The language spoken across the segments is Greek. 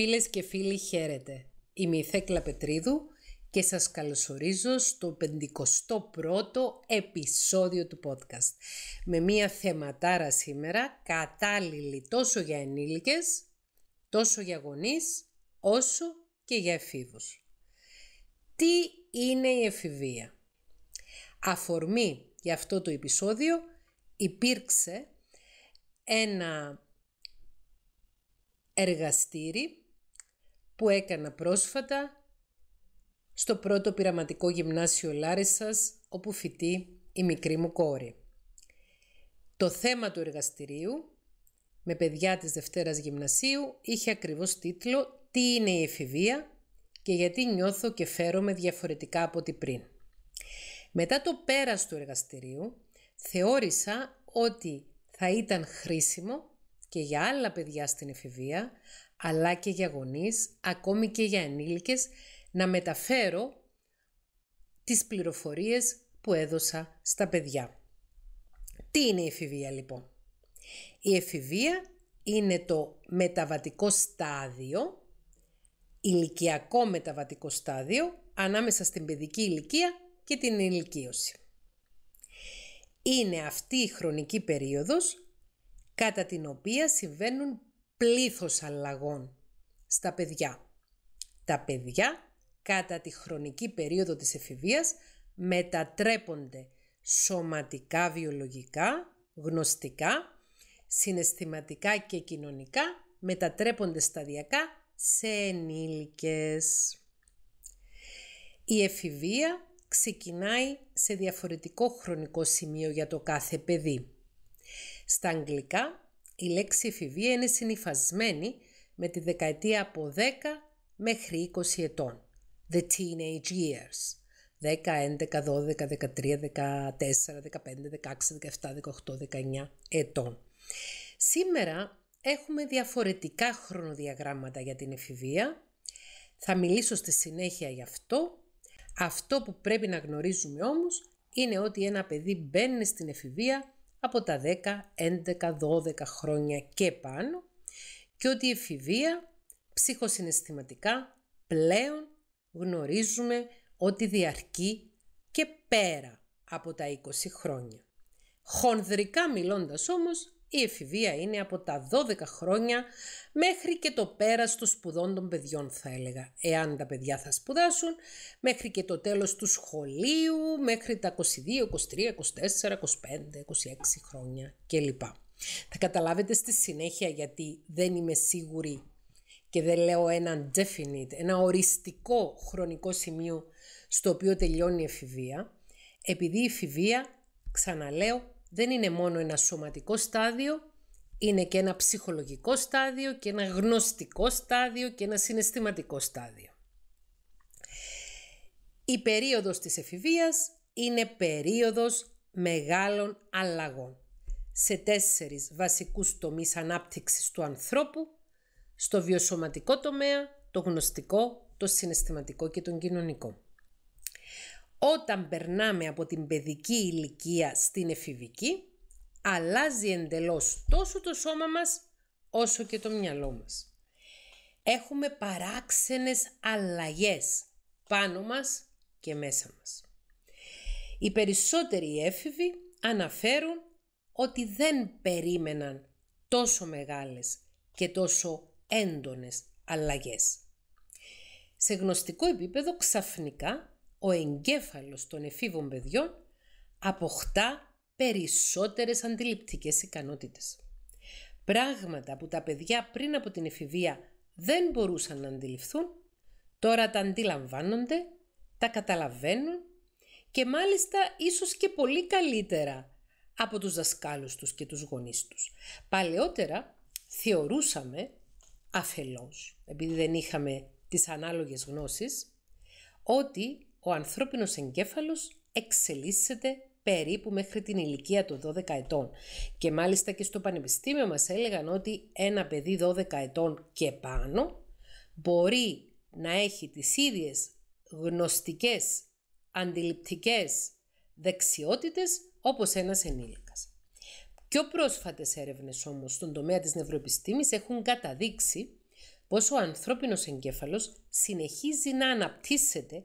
Φίλες και φίλοι χαίρετε. Είμαι η Θέκλα Πετρίδου και σας καλωσορίζω στο 51ο επεισόδιο του podcast. Με μία θεματάρα σήμερα κατάλληλη τόσο για ενήλικες, τόσο για γονείς, όσο και για εφήβους. Τι είναι η εφηβεία? Αφορμή για αυτό το επεισόδιο υπήρξε ένα εργαστήρι που έκανα πρόσφατα στο πρώτο πειραματικό γυμνάσιο Λάρισας, όπου φοιτεί η μικρή μου κόρη. Το θέμα του εργαστηρίου με παιδιά της Δευτέρας Γυμνασίου είχε ακριβώς τίτλο «Τι είναι η εφηβεία» και γιατί νιώθω και φέρομαι διαφορετικά από ό,τι πριν. Μετά το πέρας του εργαστηρίου θεώρησα ότι θα ήταν χρήσιμο και για άλλα παιδιά στην εφηβεία αλλά και για γονείς, ακόμη και για ενήλικες, να μεταφέρω τις πληροφορίες που έδωσα στα παιδιά. Τι είναι η εφηβεία λοιπόν. Η εφηβεία είναι το μεταβατικό στάδιο, ηλικιακό μεταβατικό στάδιο, ανάμεσα στην παιδική ηλικία και την ηλικίωση. Είναι αυτή η χρονική περίοδος κατά την οποία συμβαίνουν πλήθος αλλαγών στα παιδιά. Τα παιδιά κατά τη χρονική περίοδο της εφηβείας μετατρέπονται σωματικά, βιολογικά, γνωστικά, συναισθηματικά και κοινωνικά, μετατρέπονται σταδιακά σε ενήλικες. Η εφηβεία ξεκινάει σε διαφορετικό χρονικό σημείο για το κάθε παιδί. Στα αγγλικά η λέξη εφηβεία είναι συνυφασμένη με τη δεκαετία από 10 μέχρι 20 ετών. The teenage years. 10, 11, 12, 13, 14, 15, 16, 17, 18, 19 ετών. Σήμερα έχουμε διαφορετικά χρονοδιαγράμματα για την εφηβεία. Θα μιλήσω στη συνέχεια γι' αυτό. Αυτό που πρέπει να γνωρίζουμε όμως είναι ότι ένα παιδί μπαίνει στην εφηβεία από τα 10, 11, 12 χρόνια και πάνω και ότι η εφηβεία ψυχοσυναισθηματικά πλέον γνωρίζουμε ότι διαρκεί και πέρα από τα 20 χρόνια. Χονδρικά μιλώντας όμως η εφηβεία είναι από τα 12 χρόνια μέχρι και το πέρας των σπουδών των παιδιών θα έλεγα. Εάν τα παιδιά θα σπουδάσουν, μέχρι και το τέλος του σχολείου, μέχρι τα 22, 23, 24, 25, 26 χρόνια κλπ. Θα καταλάβετε στη συνέχεια γιατί δεν είμαι σίγουρη και δεν λέω ένα definite, ένα οριστικό χρονικό σημείο στο οποίο τελειώνει η εφηβεία, επειδή η εφηβεία, ξαναλέω, δεν είναι μόνο ένα σωματικό στάδιο, είναι και ένα ψυχολογικό στάδιο και ένα γνωστικό στάδιο και ένα συναισθηματικό στάδιο. Η περίοδος της εφηβείας είναι περίοδος μεγάλων αλλαγών σε τέσσερις βασικούς τομείς ανάπτυξης του ανθρώπου, στο βιοσωματικό τομέα, το γνωστικό, το συναισθηματικό και τον κοινωνικό. Όταν περνάμε από την παιδική ηλικία στην εφηβική, αλλάζει εντελώς τόσο το σώμα μας όσο και το μυαλό μας. Έχουμε παράξενες αλλαγές πάνω μας και μέσα μας. Οι περισσότεροι έφηβοι αναφέρουν ότι δεν περίμεναν τόσο μεγάλες και τόσο έντονες αλλαγές. Σε γνωστικό επίπεδο ξαφνικά ο εγκέφαλος των εφήβων παιδιών αποκτά περισσότερες αντιληπτικές ικανότητες. Πράγματα που τα παιδιά πριν από την εφηβεία δεν μπορούσαν να αντιληφθούν, τώρα τα αντιλαμβάνονται, τα καταλαβαίνουν και μάλιστα ίσως και πολύ καλύτερα από τους δασκάλους τους και τους γονείς τους. Παλαιότερα θεωρούσαμε αφελώς, επειδή δεν είχαμε τις ανάλογες γνώσεις, ότι ο ανθρώπινος εγκέφαλος εξελίσσεται περίπου μέχρι την ηλικία των 12 ετών. Και μάλιστα και στο πανεπιστήμιο μας έλεγαν ότι ένα παιδί 12 ετών και πάνω μπορεί να έχει τις ίδιες γνωστικές, αντιληπτικές δεξιότητες όπως ένας ενήλικας. Πιο πρόσφατες έρευνες όμως στον τομέα της νευροεπιστήμης έχουν καταδείξει πως ο ανθρώπινος εγκέφαλος συνεχίζει να αναπτύσσεται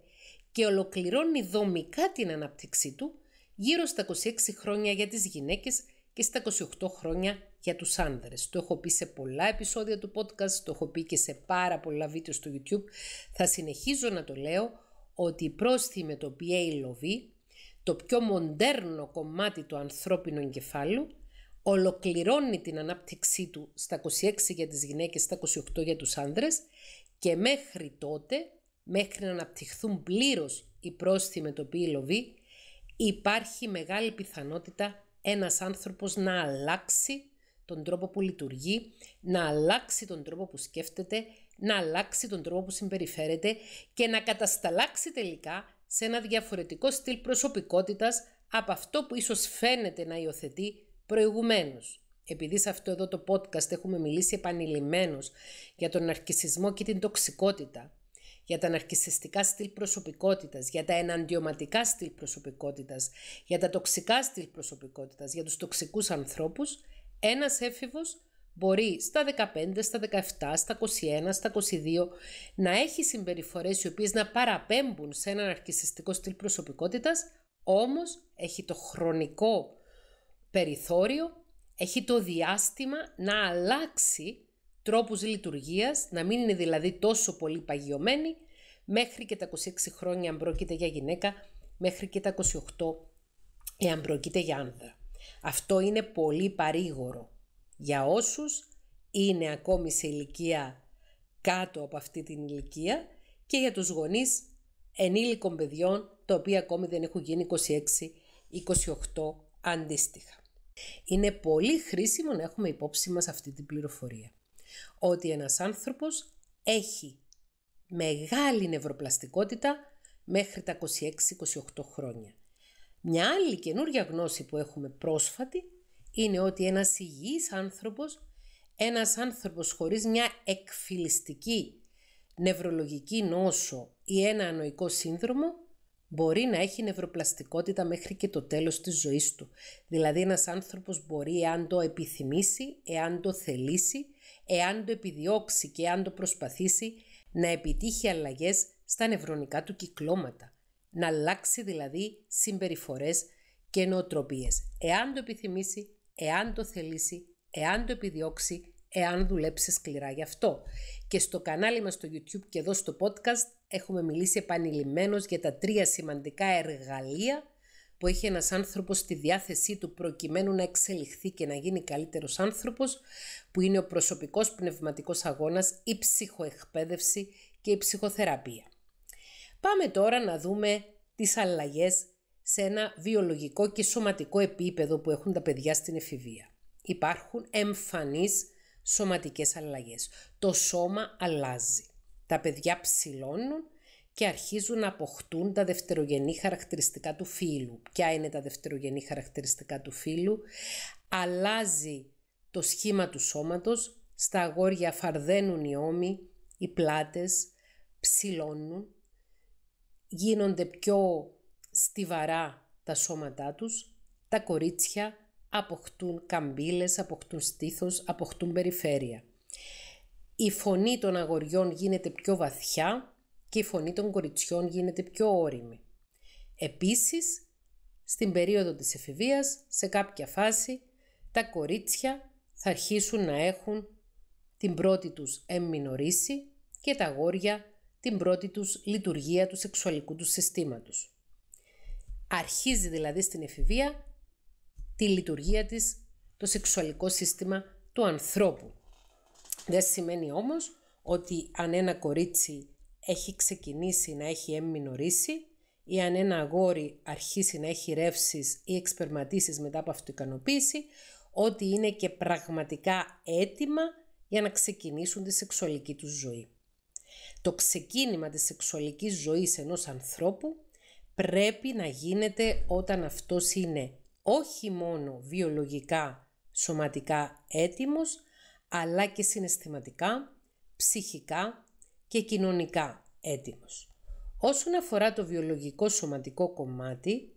και ολοκληρώνει δομικά την ανάπτυξή του γύρω στα 26 χρόνια για τις γυναίκες και στα 28 χρόνια για τους άνδρες. Το έχω πει σε πολλά επεισόδια του podcast, το έχω πει και σε πάρα πολλά βίντεο στο YouTube. Θα συνεχίζω να το λέω ότι η με το PA love το πιο μοντέρνο κομμάτι του ανθρώπινου εγκεφάλου, ολοκληρώνει την ανάπτυξή του στα 26 για τις γυναίκες, στα 28 για τους άνδρες και μέχρι τότε μέχρι να αναπτυχθούν πλήρως οι με το λοβή, υπάρχει μεγάλη πιθανότητα ένας άνθρωπος να αλλάξει τον τρόπο που λειτουργεί, να αλλάξει τον τρόπο που σκέφτεται, να αλλάξει τον τρόπο που συμπεριφέρεται και να κατασταλάξει τελικά σε ένα διαφορετικό στυλ προσωπικότητας από αυτό που ίσως φαίνεται να υιοθετεί προηγουμένως. Επειδή σε αυτό εδώ το podcast έχουμε μιλήσει επανειλημμένως για τον αρκισισμό και την τοξικότητα, για τα ναρκισιστικά στυλ προσωπικότητας, για τα εναντιωματικά στυλ προσωπικότητας, για τα τοξικά στυλ προσωπικότητας, για τους τοξικούς ανθρώπους, ένας έφηβος μπορεί στα 15, στα 17, στα 21, στα 22 να έχει συμπεριφορές οι οποίες να παραπέμπουν σε έναν αρκισιστικό στυλ προσωπικότητας, όμως έχει το χρονικό περιθώριο, έχει το διάστημα να αλλάξει τρόπους λειτουργίας, να μην είναι δηλαδή τόσο πολύ παγιωμένη, μέχρι και τα 26 χρόνια αν πρόκειται για γυναίκα, μέχρι και τα 28 εάν πρόκειται για άνδρα. Αυτό είναι πολύ παρήγορο για όσους είναι ακόμη σε ηλικία κάτω από αυτή την ηλικία και για τους γονείς ενήλικων παιδιών, τα οποία ακόμη δεν έχουν γίνει 26-28 αντίστοιχα. Είναι πολύ χρήσιμο να έχουμε υπόψη μας αυτή την πληροφορία ότι ένας άνθρωπος έχει μεγάλη νευροπλαστικότητα μέχρι τα 26-28 χρόνια. Μια άλλη καινούργια γνώση που έχουμε πρόσφατη είναι ότι ένας υγιής άνθρωπος, ένας άνθρωπος χωρίς μια εκφυλιστική νευρολογική νόσο ή ένα ανοϊκό σύνδρομο μπορεί να έχει νευροπλαστικότητα μέχρι και το τέλος της ζωής του. Δηλαδή ένας άνθρωπος μπορεί, εάν το επιθυμήσει, εάν το θελήσει, εάν το επιδιώξει και αν το προσπαθήσει να επιτύχει αλλαγές στα νευρονικά του κυκλώματα, να αλλάξει δηλαδή συμπεριφορές και νοοτροπίες, εάν το επιθυμήσει, εάν το θελήσει, εάν το επιδιώξει, εάν δουλέψει σκληρά γι' αυτό. Και στο κανάλι μας στο YouTube και εδώ στο podcast έχουμε μιλήσει επανειλημμένως για τα τρία σημαντικά εργαλεία που έχει ένας άνθρωπος στη διάθεσή του προκειμένου να εξελιχθεί και να γίνει καλύτερος άνθρωπος, που είναι ο προσωπικός πνευματικός αγώνας, η ψυχοεκπαίδευση και η ψυχοθεραπεία. Πάμε τώρα να δούμε τις αλλαγές σε ένα βιολογικό και σωματικό επίπεδο που έχουν τα παιδιά στην εφηβεία. Υπάρχουν εμφανείς σωματικές αλλαγές. Το σώμα αλλάζει. Τα παιδιά ψηλώνουν, και αρχίζουν να αποκτούν τα δευτερογενή χαρακτηριστικά του φύλου. Ποια είναι τα δευτερογενή χαρακτηριστικά του φύλου. Αλλάζει το σχήμα του σώματος, στα αγόρια φαρδένουν οι ώμοι, οι πλάτες, ψηλώνουν, γίνονται πιο στιβαρά τα σώματά τους, τα κορίτσια αποκτούν καμπύλες, αποκτούν στήθος, αποκτούν περιφέρεια. Η φωνή των αγοριών γίνεται πιο βαθιά, και η φωνή των κοριτσιών γίνεται πιο όρημη. Επίσης, στην περίοδο της εφηβείας, σε κάποια φάση, τα κορίτσια θα αρχίσουν να έχουν την πρώτη τους εμμινορίση και τα αγόρια την πρώτη τους λειτουργία του σεξουαλικού τους συστήματος. Αρχίζει δηλαδή στην εφηβεία τη λειτουργία της το σεξουαλικό σύστημα του ανθρώπου. Δεν σημαίνει όμως ότι αν ένα κορίτσι έχει ξεκινήσει να έχει εμμινορήσει ή αν ένα αγόρι αρχίσει να έχει ρεύσεις ή εξπερματίσεις μετά από αυτοικανοποίηση, ότι είναι και πραγματικά έτοιμα για να ξεκινήσουν τη σεξουαλική τους ζωή. Το ξεκίνημα της σεξουαλικής ζωής ενός ανθρώπου πρέπει να γίνεται όταν αυτός είναι όχι μόνο βιολογικά, σωματικά έτοιμος, αλλά και συναισθηματικά, ψυχικά και κοινωνικά έτοιμος. Όσον αφορά το βιολογικό σωματικό κομμάτι,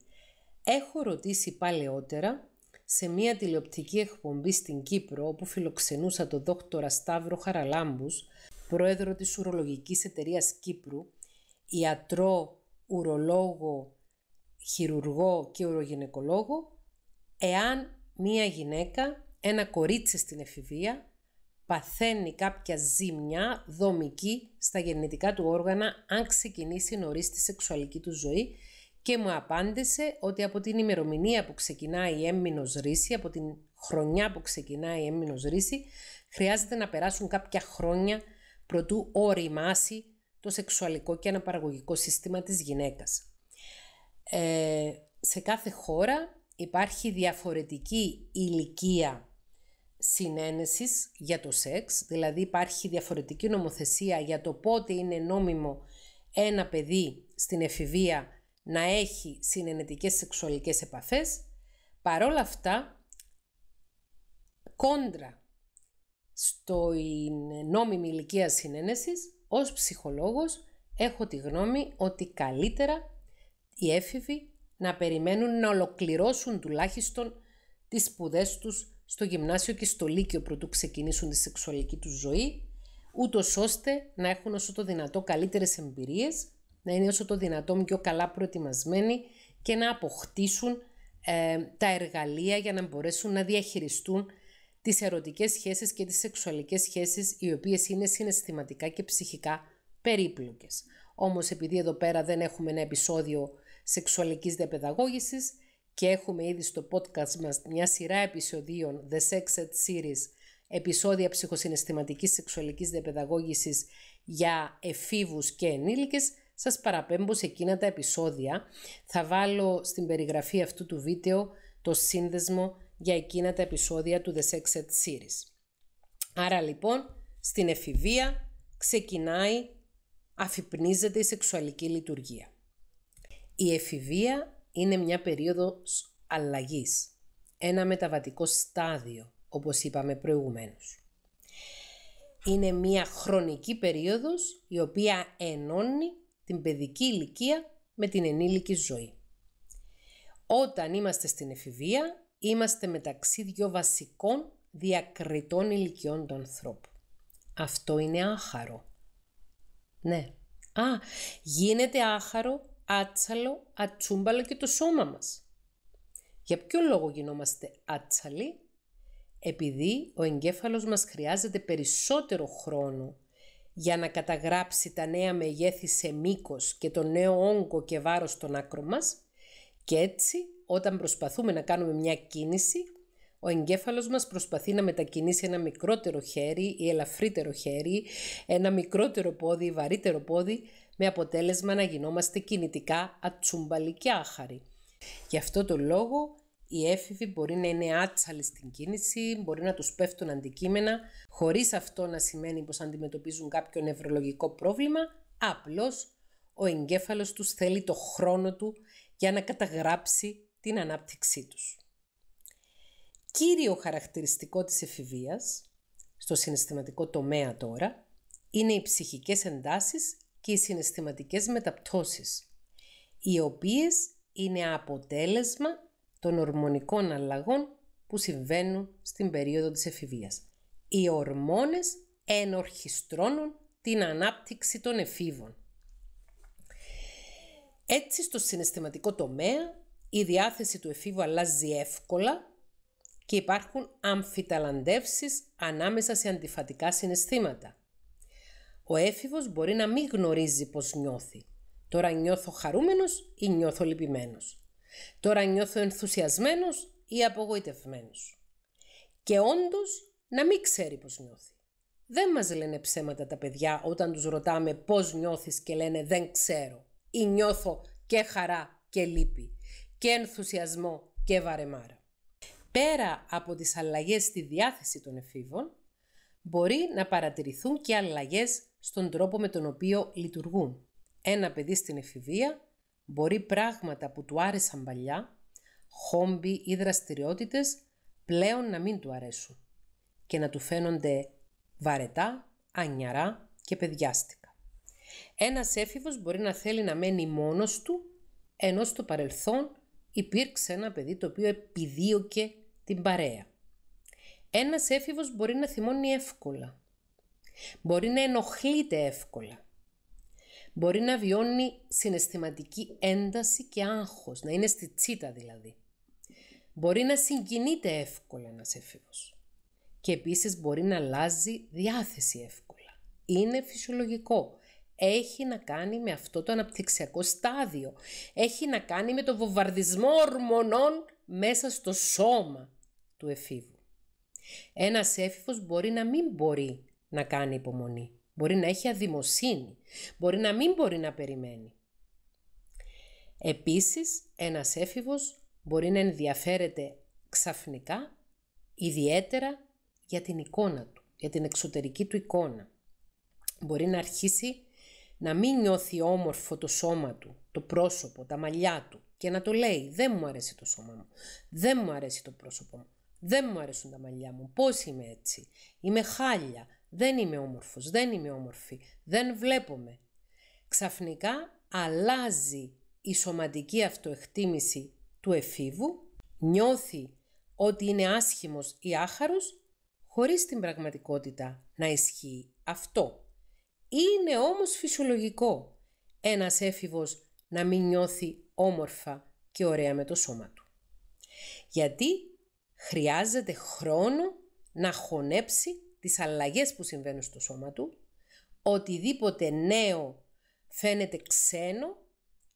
έχω ρωτήσει παλαιότερα σε μία τηλεοπτική εκπομπή στην Κύπρο όπου φιλοξενούσα τον δόκτορα Σταύρο Χαραλάμπους, πρόεδρο της Ουρολογικής Εταιρείας Κύπρου, ιατρό, ουρολόγο, χειρουργό και ουρογυναικολόγο, εάν μία γυναίκα, ένα κορίτσι στην εφηβεία, παθαίνει κάποια ζήμια δομική στα γεννητικά του όργανα αν ξεκινήσει νωρίς τη σεξουαλική του ζωή και μου απάντησε ότι από την ημερομηνία που ξεκινάει η έμμηνος ρύση, από την χρονιά που ξεκινάει η έμμηνος ρύση, χρειάζεται να περάσουν κάποια χρόνια προτού οριμάσει το σεξουαλικό και αναπαραγωγικό σύστημα της γυναίκας. Ε, σε κάθε χώρα υπάρχει διαφορετική ηλικία συνένεσης για το σεξ, δηλαδή υπάρχει διαφορετική νομοθεσία για το πότε είναι νόμιμο ένα παιδί στην εφηβεία να έχει συνενετικές σεξουαλικές επαφές, παρόλα αυτά, κόντρα στο νόμιμη ηλικία συνένεσης, ως ψυχολόγος έχω τη γνώμη ότι καλύτερα οι έφηβοι να περιμένουν να ολοκληρώσουν τουλάχιστον τις σπουδές τους στο γυμνάσιο και στο λύκειο προτού ξεκινήσουν τη σεξουαλική τους ζωή, ούτως ώστε να έχουν όσο το δυνατό καλύτερες εμπειρίες, να είναι όσο το δυνατόν πιο καλά προετοιμασμένοι και να αποκτήσουν ε, τα εργαλεία για να μπορέσουν να διαχειριστούν τις ερωτικές σχέσεις και τις σεξουαλικές σχέσεις οι οποίες είναι συναισθηματικά και ψυχικά περίπλοκες. Όμως επειδή εδώ πέρα δεν έχουμε ένα επεισόδιο σεξουαλικής διαπαιδαγώγησης, και έχουμε ήδη στο podcast μας μια σειρά επεισοδίων The Sex Ed Series, επεισόδια ψυχοσυναισθηματικής σεξουαλικής διαπαιδαγώγησης για εφήβους και ενήλικες, σας παραπέμπω σε εκείνα τα επεισόδια. Θα βάλω στην περιγραφή αυτού του βίντεο το σύνδεσμο για εκείνα τα επεισόδια του The Sex Ed Series. Άρα λοιπόν, στην εφηβεία ξεκινάει, αφυπνίζεται η σεξουαλική λειτουργία. Η εφηβεία είναι μια περίοδος αλλαγής, ένα μεταβατικό στάδιο, όπως είπαμε προηγουμένως. Είναι μια χρονική περίοδος η οποία ενώνει την παιδική ηλικία με την ενήλικη ζωή. Όταν είμαστε στην εφηβεία, είμαστε μεταξύ δύο βασικών διακριτών ηλικιών των ανθρώπων. Αυτό είναι άχαρο. Ναι. Α, γίνεται άχαρο άτσαλο, ατσούμπαλο και το σώμα μας. Για ποιο λόγο γινόμαστε άτσαλοι? Επειδή ο εγκέφαλος μας χρειάζεται περισσότερο χρόνο για να καταγράψει τα νέα μεγέθη σε μήκος και το νέο όγκο και βάρος στον άκρο μας και έτσι όταν προσπαθούμε να κάνουμε μια κίνηση ο εγκέφαλος μας προσπαθεί να μετακινήσει ένα μικρότερο χέρι ή ελαφρύτερο χέρι, ένα μικρότερο πόδι ή βαρύτερο πόδι με αποτέλεσμα να γινόμαστε κινητικά και άχαροι. Γι' αυτό το λόγο οι έφηβοι μπορεί να είναι άτσαλοι στην κίνηση, μπορεί να τους πέφτουν αντικείμενα, χωρίς αυτό να σημαίνει πως αντιμετωπίζουν κάποιο νευρολογικό πρόβλημα, απλώς ο εγκέφαλος τους θέλει το χρόνο του για να καταγράψει την ανάπτυξή τους. Κύριο χαρακτηριστικό της εφηβείας, στο συναισθηματικό τομέα τώρα, είναι οι ψυχικές εντάσεις και οι συναισθηματικές μεταπτώσεις, οι οποίες είναι αποτέλεσμα των ορμονικών αλλαγών που συμβαίνουν στην περίοδο της εφηβείας. Οι ορμόνες ενορχιστρώνουν την ανάπτυξη των εφήβων. Έτσι, στο συναισθηματικό τομέα, η διάθεση του εφήβου αλλάζει εύκολα και υπάρχουν αμφιταλαντεύσεις ανάμεσα σε αντιφατικά συναισθήματα. Ο έφηβος μπορεί να μην γνωρίζει πώς νιώθει. Τώρα νιώθω χαρούμενος ή νιώθω λυπημένος. Τώρα νιώθω ενθουσιασμένος ή απογοητευμένος. Και όντως να μην ξέρει πώς νιώθει. Δεν μας λένε ψέματα τα παιδιά όταν τους ρωτάμε πώς νιώθεις και λένε δεν ξέρω ή νιώθω και χαρά και λύπη και ενθουσιασμό και βαρεμάρα. Πέρα από τις αλλαγές στη διάθεση των εφήβων, μπορεί να παρατηρηθούν και αλλαγές στον τρόπο με τον οποίο λειτουργούν. Ένα παιδί στην εφηβεία μπορεί πράγματα που του άρεσαν παλιά, χόμπι ή δραστηριότητες, πλέον να μην του αρέσουν και να του φαίνονται βαρετά, ανιαρά και παιδιάστικα. Ένας έφηβος μπορεί να θέλει να μένει μόνος του, ενώ στο παρελθόν υπήρξε ένα παιδί το οποίο επιδίωκε την παρέα. Ένας έφηβος μπορεί να θυμώνει εύκολα, Μπορεί να ενοχλείται εύκολα. Μπορεί να βιώνει συναισθηματική ένταση και άγχος, να είναι στη τσίτα δηλαδή. Μπορεί να συγκινείται εύκολα ένας έφηβος. Και επίσης μπορεί να αλλάζει διάθεση εύκολα. Είναι φυσιολογικό. Έχει να κάνει με αυτό το αναπτυξιακό στάδιο. Έχει να κάνει με το βομβαρδισμό ορμονών μέσα στο σώμα του εφήβου. Ένας έφηβος μπορεί να μην μπορεί να κάνει υπομονή. Μπορεί να έχει αδημοσύνη. Μπορεί να μην μπορεί να περιμένει. Επίσης, ένας έφηβος μπορεί να ενδιαφέρεται ξαφνικά, ιδιαίτερα για την εικόνα του, για την εξωτερική του εικόνα. Μπορεί να αρχίσει να μην νιώθει όμορφο το σώμα του, το πρόσωπο, τα μαλλιά του και να το λέει «Δεν μου αρέσει το σώμα μου, δεν μου αρέσει το πρόσωπο μου, δεν μου αρέσουν τα μαλλιά μου, πώς είμαι έτσι, είμαι χάλια, δεν είμαι όμορφος, δεν είμαι όμορφη, δεν βλέπουμε. Ξαφνικά αλλάζει η σωματική αυτοεκτίμηση του εφήβου, νιώθει ότι είναι άσχημος ή άχαρος, χωρίς την πραγματικότητα να ισχύει αυτό. Είναι όμως φυσιολογικό ένας έφηβος να μην νιώθει όμορφα και ωραία με το σώμα του. Γιατί χρειάζεται χρόνο να χωνέψει τις αλλαγές που συμβαίνουν στο σώμα του, οτιδήποτε νέο φαίνεται ξένο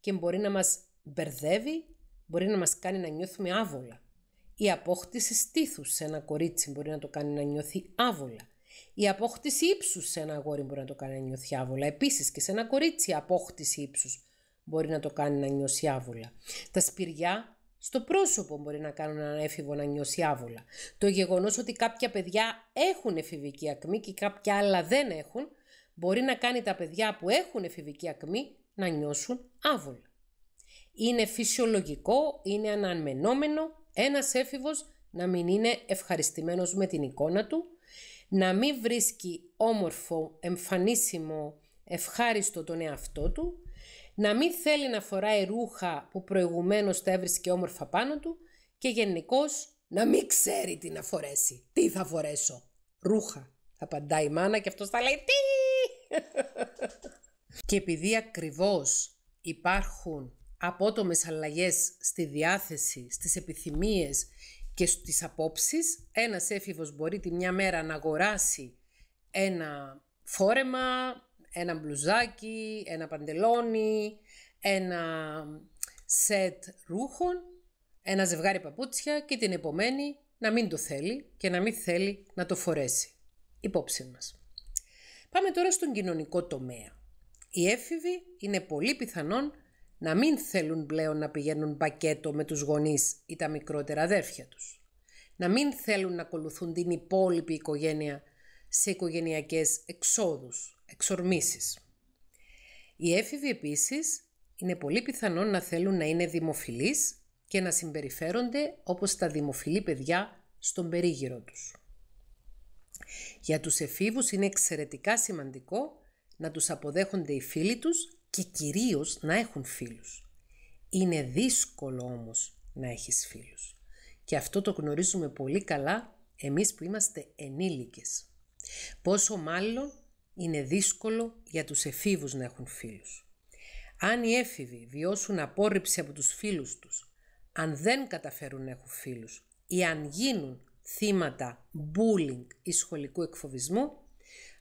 και μπορεί να μας μπερδεύει, μπορεί να μας κάνει να νιώθουμε άβολα. Η απόκτηση στήθους σε ένα κορίτσι μπορεί να το κάνει να νιώθει άβολα. Η απόκτηση ύψους σε ένα αγόρι μπορεί να το κάνει να νιώθει άβολα. Επίσης και σε ένα κορίτσι η απόκτηση ύψους μπορεί να το κάνει να νιώσει άβολα. Τα σπυριά... Στο πρόσωπο μπορεί να κάνουν έναν έφηβο να νιώσει άβολα. Το γεγονός ότι κάποια παιδιά έχουν εφηβική ακμή και κάποια άλλα δεν έχουν, μπορεί να κάνει τα παιδιά που έχουν εφηβική ακμή να νιώσουν άβολα. Είναι φυσιολογικό, είναι αναμενόμενο ένας έφηβος να μην είναι ευχαριστημένος με την εικόνα του, να μην βρίσκει όμορφο, εμφανίσιμο, ευχάριστο τον εαυτό του, να μην θέλει να φοράει ρούχα που προηγουμένως τα έβρισκε όμορφα πάνω του και γενικώς να μην ξέρει τι να φορέσει. Τι θα φορέσω. Ρούχα. Θα απαντάει η μάνα και αυτός θα λέει τι. και επειδή ακριβώς υπάρχουν απότομες αλλαγές στη διάθεση, στις επιθυμίες και στις απόψεις, ένας έφηβος μπορεί τη μια μέρα να αγοράσει ένα φόρεμα, ένα μπλουζάκι, ένα παντελόνι, ένα σετ ρούχων, ένα ζευγάρι παπούτσια και την επομένη να μην το θέλει και να μην θέλει να το φορέσει. Υπόψη μας. Πάμε τώρα στον κοινωνικό τομέα. Οι έφηβοι είναι πολύ πιθανόν να μην θέλουν πλέον να πηγαίνουν πακέτο με τους γονείς ή τα μικρότερα αδέρφια τους. Να μην θέλουν να ακολουθούν την υπόλοιπη οικογένεια σε οικογενειακές εξόδους εξορμήσεις. Οι έφηβοι επίσης είναι πολύ πιθανόν να θέλουν να είναι δημοφιλείς και να συμπεριφέρονται όπως τα δημοφιλή παιδιά στον περίγυρο τους. Για τους εφήβους είναι εξαιρετικά σημαντικό να τους αποδέχονται οι φίλοι τους και κυρίως να έχουν φίλους. Είναι δύσκολο όμως να έχεις φίλους. Και αυτό το γνωρίζουμε πολύ καλά εμείς που είμαστε ενήλικες. Πόσο μάλλον είναι δύσκολο για τους εφήβους να έχουν φίλους. Αν οι έφηβοι βιώσουν απόρριψη από τους φίλους τους, αν δεν καταφέρουν να έχουν φίλους ή αν γίνουν θύματα bullying ή σχολικού εκφοβισμού,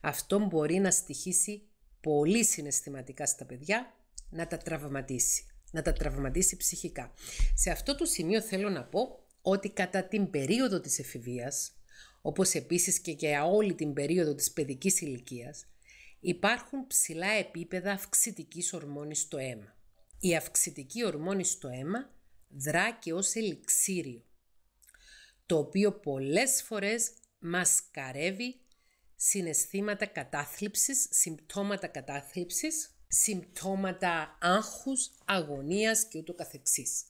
αυτό μπορεί να στοιχήσει πολύ συναισθηματικά στα παιδιά, να τα τραυματίσει, να τα τραυματίσει ψυχικά. Σε αυτό το σημείο θέλω να πω ότι κατά την περίοδο της εφηβείας, όπως επίσης και για όλη την περίοδο της παιδικής ηλικίας, υπάρχουν ψηλά επίπεδα αυξητικής ορμόνης στο αίμα. Η αυξητική ορμόνη στο αίμα δρά και ως ελιξίριο, το οποίο πολλές φορές καρεύει συναισθήματα κατάθλιψης, συμπτώματα κατάθλιψης, συμπτώματα άγχους, αγωνίας και ούτω καθεξής.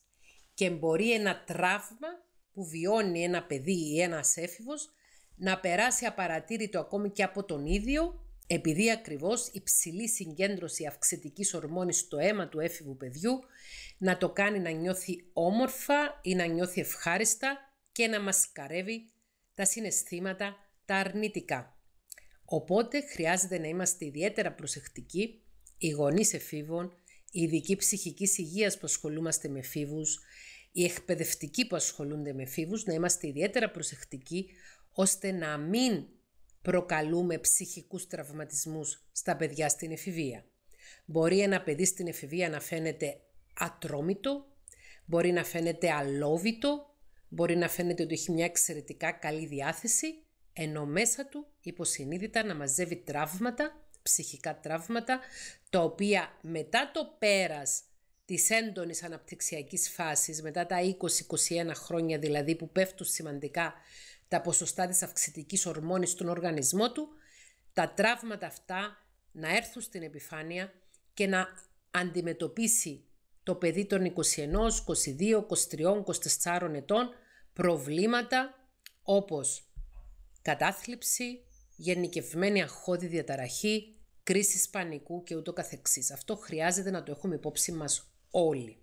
Και μπορεί ένα τραύμα που βιώνει ένα παιδί ή ένας έφηβος να περάσει απαρατήρητο ακόμη και από τον ίδιο, επειδή ακριβώς η ψηλή συγκέντρωση αυξητικής ορμόνης στο αίμα του έφηβου παιδιού να το κάνει να νιώθει όμορφα ή να νιώθει ευχάριστα και να καρεύει τα συναισθήματα τα αρνητικά. Οπότε χρειάζεται να είμαστε ιδιαίτερα προσεκτικοί, οι γονείς εφήβων, οι ειδικοί ψυχικής υγείας που ασχολούμαστε με φίβους, οι εκπαιδευτικοί που ασχολούνται με φίβους, να είμαστε ιδιαίτερα προσεκτικοί ώστε να μην προκαλούμε ψυχικούς τραυματισμούς στα παιδιά στην εφηβεία. Μπορεί ένα παιδί στην εφηβεία να φαίνεται ατρόμητο, μπορεί να φαίνεται αλόβητο, μπορεί να φαίνεται ότι έχει μια εξαιρετικά καλή διάθεση, ενώ μέσα του υποσυνείδητα να μαζεύει τραύματα, ψυχικά τραύματα, τα οποία μετά το πέρας της έντονης αναπτυξιακής φάσης, μετά τα 20-21 χρόνια δηλαδή που πέφτουν σημαντικά τα ποσοστά της αυξητικής ορμόνης στον οργανισμό του, τα τραύματα αυτά να έρθουν στην επιφάνεια και να αντιμετωπίσει το παιδί των 21, 22, 23, 24 ετών προβλήματα όπως κατάθλιψη, γενικευμένη αγχώδη διαταραχή, κρίση πανικού και ούτω καθεξής. Αυτό χρειάζεται να το έχουμε υπόψη μας όλοι.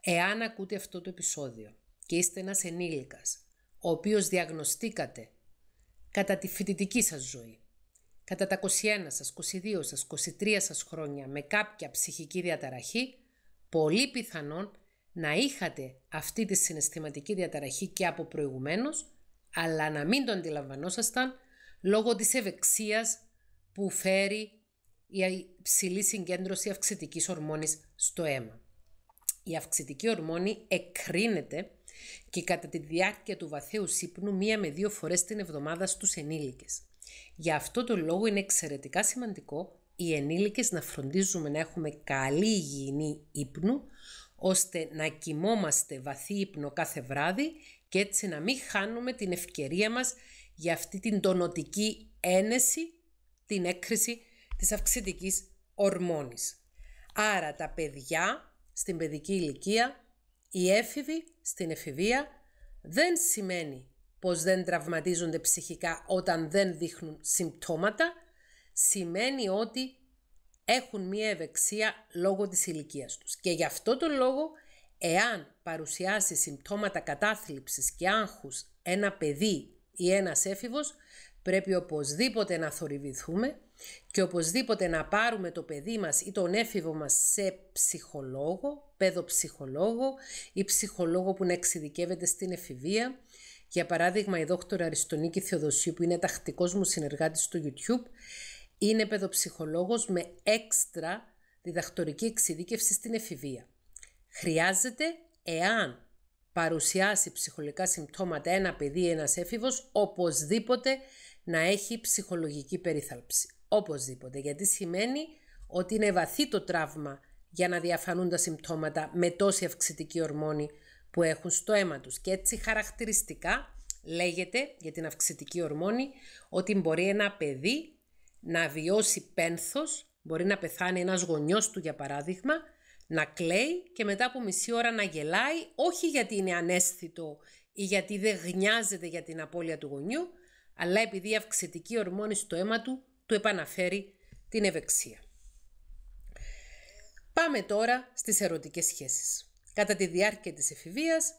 Εάν ακούτε αυτό το επεισόδιο και είστε ένας ενήλικας ο οποίος διαγνωστήκατε κατά τη φοιτητική σας ζωή, κατά τα 21 σας, 22 σας, 23 σας χρόνια με κάποια ψυχική διαταραχή, πολύ πιθανόν να είχατε αυτή τη συναισθηματική διαταραχή και από προηγουμένως, αλλά να μην το αντιλαμβανόσασταν λόγω της ευεξίας που φέρει η υψηλή συγκέντρωση αυξητικής ορμόνης στο αίμα. Η αυξητική ορμόνη εκρίνεται και κατά τη διάρκεια του βαθαίου ύπνου μία με δύο φορές την εβδομάδα στους ενήλικες. Για αυτό το λόγο είναι εξαιρετικά σημαντικό οι ενήλικες να φροντίζουμε να έχουμε καλή υγιεινή ύπνου, ώστε να κοιμόμαστε βαθύ ύπνο κάθε βράδυ και έτσι να μην χάνουμε την ευκαιρία μας για αυτή την τονοτική ένεση, την έκρηση της αυξητικής ορμόνης. Άρα τα παιδιά στην παιδική ηλικία η έφηβοι στην εφηβεία δεν σημαίνει πως δεν τραυματίζονται ψυχικά όταν δεν δείχνουν συμπτώματα, σημαίνει ότι έχουν μία ευεξία λόγω της ηλικίας τους. Και γι' αυτό τον λόγο, εάν παρουσιάσει συμπτώματα κατάθλιψης και άγχους ένα παιδί ή ένας έφηβος, πρέπει οπωσδήποτε να θορυβηθούμε και οπωσδήποτε να πάρουμε το παιδί μας ή τον έφηβο μας σε ψυχολόγο, παιδοψυχολόγο ή ψυχολόγο που να εξειδικεύεται στην εφηβεία. Για παράδειγμα η δόκτωρα Αριστονίκη Θεοδοσίου που είναι τακτικός μου συνεργάτης στο YouTube είναι παιδοψυχολόγος με έξτρα διδακτορική εξειδίκευση στην εφηβεία. Χρειάζεται εάν παρουσιάσει ψυχολικά συμπτώματα ένα παιδί ή ένας έφηβος, οπωσδήποτε να έχει ψυχολογική περίθαλψη. Οπωσδήποτε, γιατί σημαίνει ότι είναι βαθύ το τραύμα για να διαφανούν τα συμπτώματα με τόση αυξητική ορμόνη που έχουν στο αίμα τους. Και έτσι χαρακτηριστικά λέγεται για την αυξητική ορμόνη ότι μπορεί ένα παιδί να βιώσει πένθος, μπορεί να πεθάνει ένας γονιός του για παράδειγμα, να κλαίει και μετά από μισή ώρα να γελάει, όχι γιατί είναι ανέσθητο ή γιατί δεν γνιάζεται για την απώλεια του γονιού, αλλά επειδή η αυξητική ορμόνη στο αίμα του του επαναφέρει την ευεξία. Πάμε τώρα στις ερωτικές σχέσεις. Κατά τη διάρκεια της εφηβείας,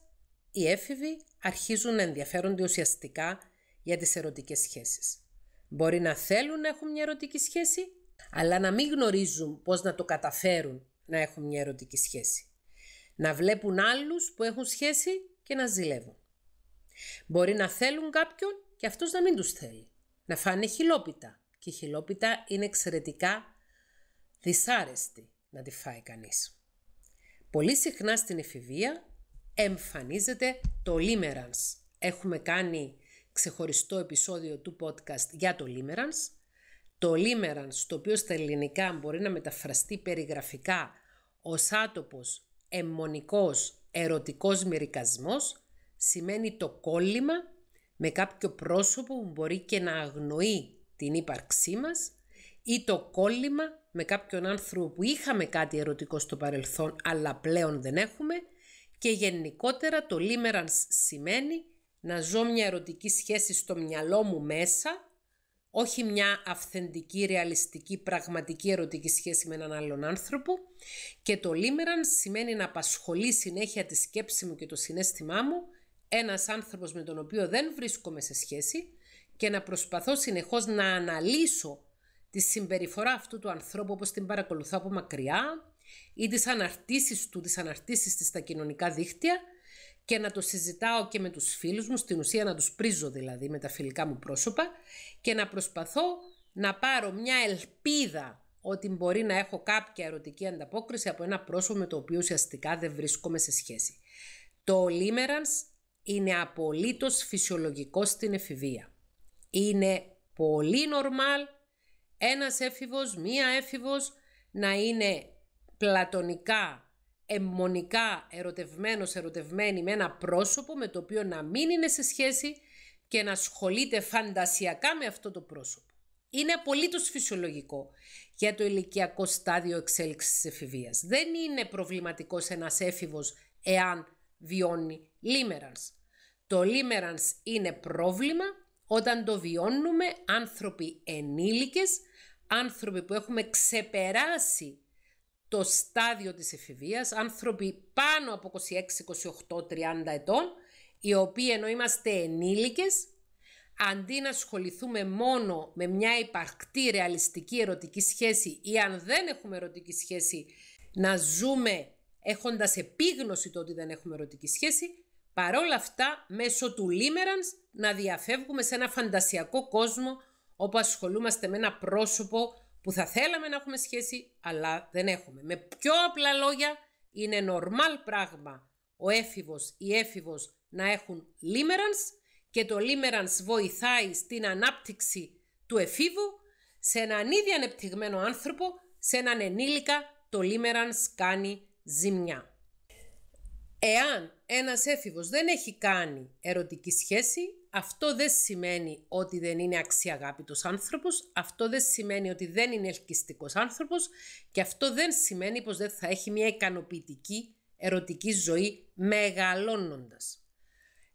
οι έφηβοι αρχίζουν να ενδιαφέρονται ουσιαστικά για τις ερωτικές σχέσεις. Μπορεί να θέλουν να έχουν μια ερωτική σχέση, αλλά να μην γνωρίζουν πώς να το καταφέρουν να έχουν μια ερωτική σχέση. Να βλέπουν άλλους που έχουν σχέση και να ζηλεύουν. Μπορεί να θέλουν κάποιον και αυτός να μην τους θέλει. Να φάνε χιλόπιτα και η χιλόπιτα είναι εξαιρετικά δυσάρεστη να τη φάει κανείς. Πολύ συχνά στην εφηβεία εμφανίζεται το λίμερανς. Έχουμε κάνει ξεχωριστό επεισόδιο του podcast για το λίμερανς. Το λίμερανς, το οποίο στα ελληνικά μπορεί να μεταφραστεί περιγραφικά ως άτοπος εμμονικός, ερωτικός μερικασμός, σημαίνει το κόλλημα με κάποιο πρόσωπο που μπορεί και να αγνοεί την ύπαρξή μας ή το κόλλημα με κάποιον άνθρωπο που είχαμε κάτι ερωτικό στο παρελθόν αλλά πλέον δεν έχουμε και γενικότερα το Λίμερανς σημαίνει να ζω μια ερωτική σχέση στο μυαλό μου μέσα όχι μια αυθεντική, ρεαλιστική, πραγματική ερωτική σχέση με έναν άλλον άνθρωπο και το λίμεραν σημαίνει να απασχολεί συνέχεια τη σκέψη μου και το συνέστημά μου ένας άνθρωπος με τον οποίο δεν βρίσκομαι σε σχέση και να προσπαθώ συνεχώς να αναλύσω τη συμπεριφορά αυτού του ανθρώπου όπως την παρακολουθώ από μακριά ή τις αναρτήσεις του, τις αναρτήσεις της στα κοινωνικά δίκτυα και να το συζητάω και με τους φίλους μου, στην ουσία να τους πρίζω δηλαδή με τα φιλικά μου πρόσωπα και να προσπαθώ να πάρω μια ελπίδα ότι μπορεί να έχω κάποια ερωτική ανταπόκριση από ένα πρόσωπο με το οποίο ουσιαστικά δεν βρίσκομαι σε σχέση. Το limerence είναι απολύτως φυσιολογικό στην εφηβεία. Είναι πολύ νορμάλ ένας έφηβος, μία έφηβος να είναι πλατωνικά, εμμονικά ερωτευμένος, ερωτευμένη με ένα πρόσωπο με το οποίο να μην είναι σε σχέση και να ασχολείται φαντασιακά με αυτό το πρόσωπο. Είναι απολύτως φυσιολογικό για το ηλικιακό στάδιο εξέλιξης της εφηβείας. Δεν είναι προβληματικός ένας έφηβος εάν βιώνει λίμερανς. Το λίμερανς είναι πρόβλημα όταν το βιώνουμε άνθρωποι ενήλικες, άνθρωποι που έχουμε ξεπεράσει το στάδιο της εφηβείας, άνθρωποι πάνω από 26, 28, 30 ετών, οι οποίοι ενώ είμαστε ενήλικες, αντί να ασχοληθούμε μόνο με μια υπαρκτή ρεαλιστική ερωτική σχέση ή αν δεν έχουμε ερωτική σχέση, να ζούμε έχοντας επίγνωση το ότι δεν έχουμε ερωτική σχέση, παρόλα αυτά μέσω του Λίμερανς να διαφεύγουμε σε ένα φαντασιακό κόσμο όπου ασχολούμαστε με ένα πρόσωπο που θα θέλαμε να έχουμε σχέση αλλά δεν έχουμε. Με πιο απλά λόγια είναι νορμάλ πράγμα ο έφηβος ή έφηβος να έχουν Λίμερανς και το Λίμερανς βοηθάει στην ανάπτυξη του εφήβου σε έναν ήδη ανεπτυγμένο άνθρωπο, σε έναν ενήλικα το Λίμερανς κάνει ζημιά. Εάν ένας έφηβος δεν έχει κάνει ερωτική σχέση, αυτό δεν σημαίνει ότι δεν είναι αξιαγάπητος άνθρωπος, αυτό δεν σημαίνει ότι δεν είναι ελκυστικός άνθρωπος και αυτό δεν σημαίνει πως δεν θα έχει μια ικανοποιητική ερωτική ζωή μεγαλώνοντας.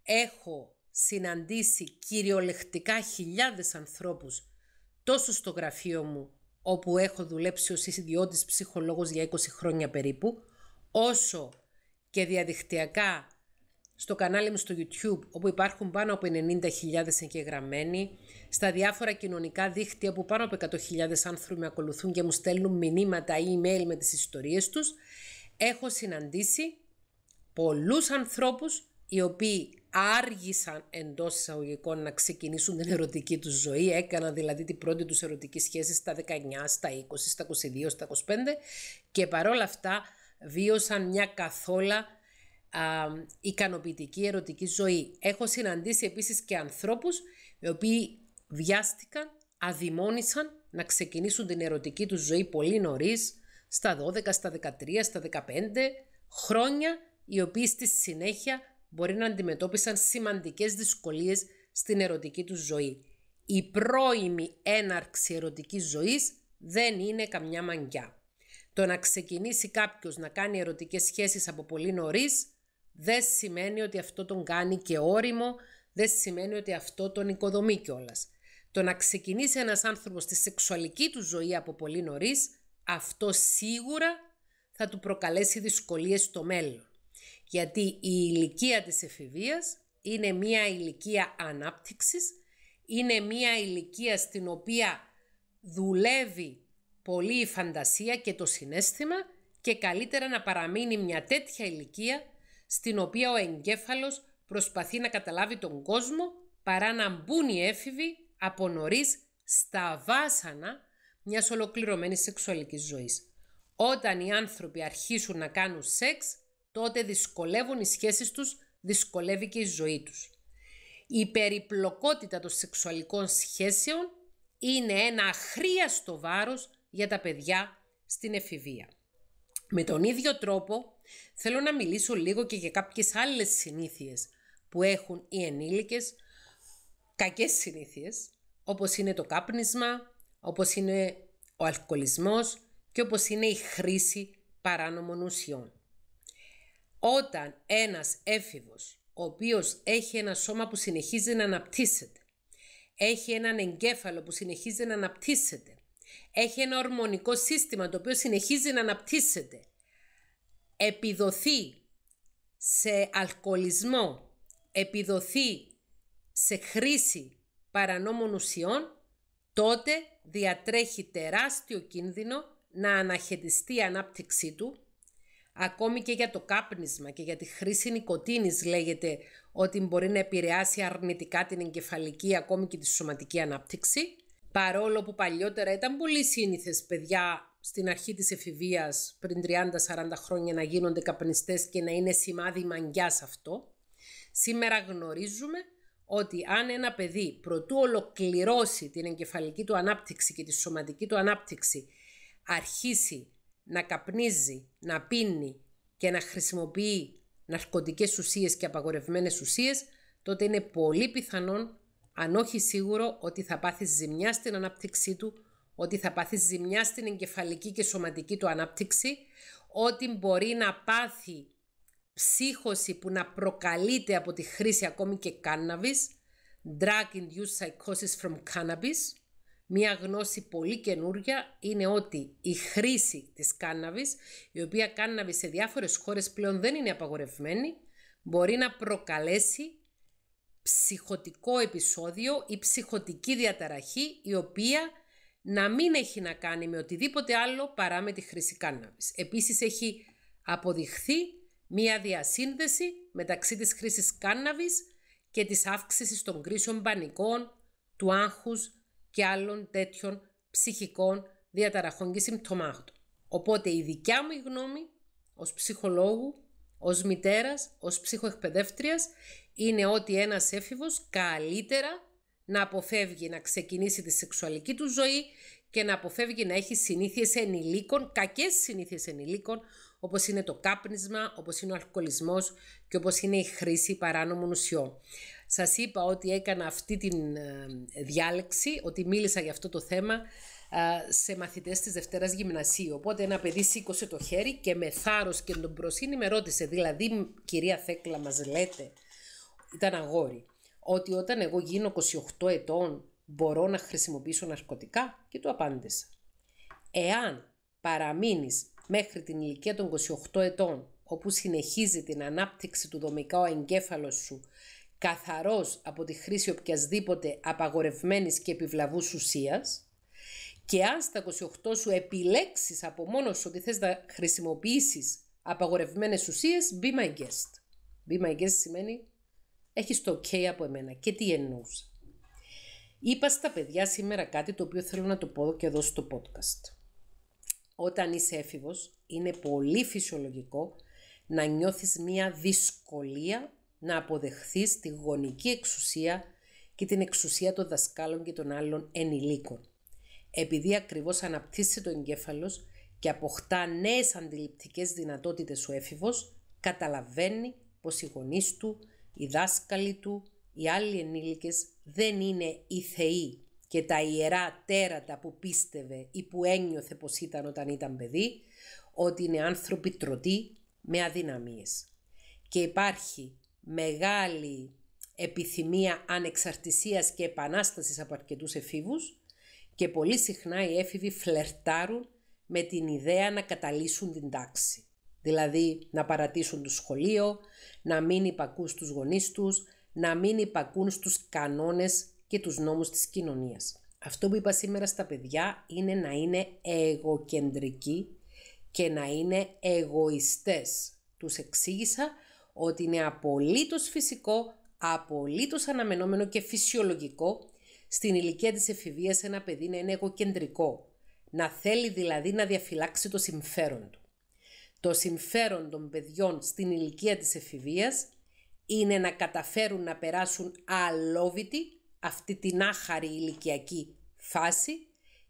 Έχω συναντήσει κυριολεκτικά χιλιάδες ανθρώπους τόσο στο γραφείο μου όπου έχω δουλέψει ως ιδιώτης ψυχολόγος για 20 χρόνια περίπου, όσο και διαδικτυακά στο κανάλι μου στο YouTube, όπου υπάρχουν πάνω από 90.000 εγγεγραμμένοι, στα διάφορα κοινωνικά δίχτυα που πάνω από 100.000 άνθρωποι με ακολουθούν και μου στέλνουν μηνύματα ή email με τις ιστορίες τους, έχω συναντήσει πολλούς ανθρώπους οι οποίοι άργησαν εντός εισαγωγικών να ξεκινήσουν την ερωτική τους ζωή, έκαναν δηλαδή την πρώτη τους ερωτική σχέση στα 19, στα 20, στα 22, στα 25 και παρόλα αυτά βίωσαν μια καθόλα ικανοποιητική ερωτική ζωή. Έχω συναντήσει επίσης και ανθρώπους οι οποίοι βιάστηκαν, αδημόνησαν να ξεκινήσουν την ερωτική τους ζωή πολύ νωρίς, στα 12, στα 13, στα 15 χρόνια, οι οποίοι στη συνέχεια μπορεί να αντιμετώπισαν σημαντικές δυσκολίες στην ερωτική τους ζωή. Η πρώιμη έναρξη ερωτικής ζωής δεν είναι καμιά μαγκιά. Το να ξεκινήσει κάποιος να κάνει ερωτικές σχέσεις από πολύ νωρίς δεν σημαίνει ότι αυτό τον κάνει και όριμο, δεν σημαίνει ότι αυτό τον οικοδομεί κιόλας. Το να ξεκινήσει ένας άνθρωπος τη σεξουαλική του ζωή από πολύ νωρίς, αυτό σίγουρα θα του προκαλέσει δυσκολίες στο μέλλον. Γιατί η ηλικία της εφηβείας είναι μία ηλικία ανάπτυξης, είναι μία ηλικία στην οποία δουλεύει πολύ η φαντασία και το συνέστημα και καλύτερα να παραμείνει μια τέτοια ηλικία στην οποία ο εγκέφαλος προσπαθεί να καταλάβει τον κόσμο παρά να μπουν οι έφηβοι από νωρίς στα βάσανα μιας ολοκληρωμένης σεξουαλικής ζωής. Όταν οι άνθρωποι αρχίσουν να κάνουν σεξ, τότε δυσκολεύουν οι σχέσεις τους, δυσκολεύει και η ζωή τους. Η περιπλοκότητα των σεξουαλικών σχέσεων είναι ένα αχρίαστο βάρος για τα παιδιά στην εφηβεία. Με τον ίδιο τρόπο θέλω να μιλήσω λίγο και για κάποιες άλλες συνήθειες που έχουν οι ενήλικες, κακές συνήθειες, όπως είναι το κάπνισμα, όπως είναι ο αλκοολισμός και όπως είναι η χρήση παράνομων ουσιών. Όταν ένας έφηβος, ο οποίος έχει ένα σώμα που συνεχίζει να αναπτύσσεται, έχει έναν εγκέφαλο που συνεχίζει να αναπτύσσεται, έχει ένα ορμονικό σύστημα το οποίο συνεχίζει να αναπτύσσεται, επιδοθεί σε αλκοολισμό, επιδοθεί σε χρήση παρανόμων ουσιών, τότε διατρέχει τεράστιο κίνδυνο να αναχαιτιστεί η ανάπτυξή του. Ακόμη και για το κάπνισμα και για τη χρήση νοικοτήνης λέγεται ότι μπορεί να επηρεάσει αρνητικά την εγκεφαλική ακόμη και τη σωματική ανάπτυξη παρόλο που παλιότερα ήταν πολύ σύνηθες παιδιά στην αρχή της εφηβείας πριν 30-40 χρόνια να γίνονται καπνιστές και να είναι σημάδι μαγκιάς αυτό, σήμερα γνωρίζουμε ότι αν ένα παιδί προτού ολοκληρώσει την εγκεφαλική του ανάπτυξη και τη σωματική του ανάπτυξη αρχίσει να καπνίζει, να πίνει και να χρησιμοποιεί ναρκωτικές ουσίες και απαγορευμένες ουσίες, τότε είναι πολύ πιθανόν αν όχι σίγουρο ότι θα πάθεις ζημιά στην ανάπτυξή του, ότι θα πάθεις ζημιά στην εγκεφαλική και σωματική του ανάπτυξη, ότι μπορεί να πάθει ψύχωση που να προκαλείται από τη χρήση ακόμη και κάναβης, drug-induced psychosis from cannabis, Μία γνώση πολύ καινούρια είναι ότι η χρήση της κάναβης, η οποία κάναβη σε διάφορες χώρες πλέον δεν είναι απαγορευμένη, μπορεί να προκαλέσει ψυχοτικό επεισόδιο ή ψυχοτική διαταραχή η οποία να μην έχει να κάνει με οτιδήποτε άλλο παρά με τη χρήση κάναβης. Επίσης έχει αποδειχθεί μία διασύνδεση μεταξύ της χρήσης κάναβης και της αύξησης των κρίσεων πανικών, του άγχους και άλλων τέτοιων ψυχικών διαταραχών και συμπτωμάτων. Οπότε η δικιά μου γνώμη ως ψυχολόγου, ως μητέρας, ως ψυχοεκπαιδεύτριας είναι ότι ένας έφηβος καλύτερα να αποφεύγει να ξεκινήσει τη σεξουαλική του ζωή και να αποφεύγει να έχει συνήθειες ενηλίκων, κακές συνήθειες ενηλίκων, όπως είναι το κάπνισμα, όπως είναι ο αλκοολισμός και όπως είναι η χρήση παράνομων ουσιών. Σας είπα ότι έκανα αυτή τη ε, διάλεξη, ότι μίλησα για αυτό το θέμα ε, σε μαθητές της Δευτέρας Γυμνασίου. Οπότε ένα παιδί σήκωσε το χέρι και με θάρρος και τον προσύνη με ρώτησε, δηλαδή κυρία Θέκλα μας λέτε ήταν αγόρι, ότι όταν εγώ γίνω 28 ετών μπορώ να χρησιμοποιήσω ναρκωτικά και του απάντησα. Εάν παραμείνεις μέχρι την ηλικία των 28 ετών όπου συνεχίζει την ανάπτυξη του δομικά ο εγκέφαλος σου καθαρός από τη χρήση οποιασδήποτε απαγορευμένης και επιβλαβούς ουσίας και αν στα 28 σου επιλέξεις από μόνος σου ότι θες να χρησιμοποιήσεις απαγορευμένες ουσίες, be my guest. Be my guest σημαίνει Έχεις το ok από εμένα. Και τι εννοούσα. Είπα στα παιδιά σήμερα κάτι το οποίο θέλω να το πω και εδώ στο podcast. Όταν είσαι έφηβος, είναι πολύ φυσιολογικό να νιώθεις μία δυσκολία να αποδεχθείς τη γονική εξουσία και την εξουσία των δασκάλων και των άλλων ενηλίκων. Επειδή ακριβώς αναπτύσσεται το εγκέφαλος και αποκτά νέες αντιληπτικές δυνατότητες ο έφηβος, καταλαβαίνει πως οι γονείς του οι δάσκαλοι του, οι άλλοι ενήλικες δεν είναι οι θεοί και τα ιερά τέρατα που πίστευε ή που ένιωθε πως ήταν όταν ήταν παιδί, ότι είναι άνθρωποι τρωτοί με αδυναμίες. Και υπάρχει μεγάλη επιθυμία ανεξαρτησίας και επανάστασης από αρκετούς εφήβους και πολύ συχνά οι έφηβοι φλερτάρουν με την ιδέα να καταλύσουν την τάξη δηλαδή να παρατήσουν το σχολείο, να μην υπακούν στους γονείς τους, να μην υπακούν στους κανόνες και τους νόμους της κοινωνίας. Αυτό που είπα σήμερα στα παιδιά είναι να είναι εγωκεντρικοί και να είναι εγωιστές. Τους εξήγησα ότι είναι απολύτως φυσικό, απολύτως αναμενόμενο και φυσιολογικό στην ηλικία της εφηβείας ένα παιδί να είναι εγωκεντρικό. Να θέλει δηλαδή να διαφυλάξει το συμφέρον του. Το συμφέρον των παιδιών στην ηλικία της εφηβείας είναι να καταφέρουν να περάσουν αλόβητη αυτή την άχαρη ηλικιακή φάση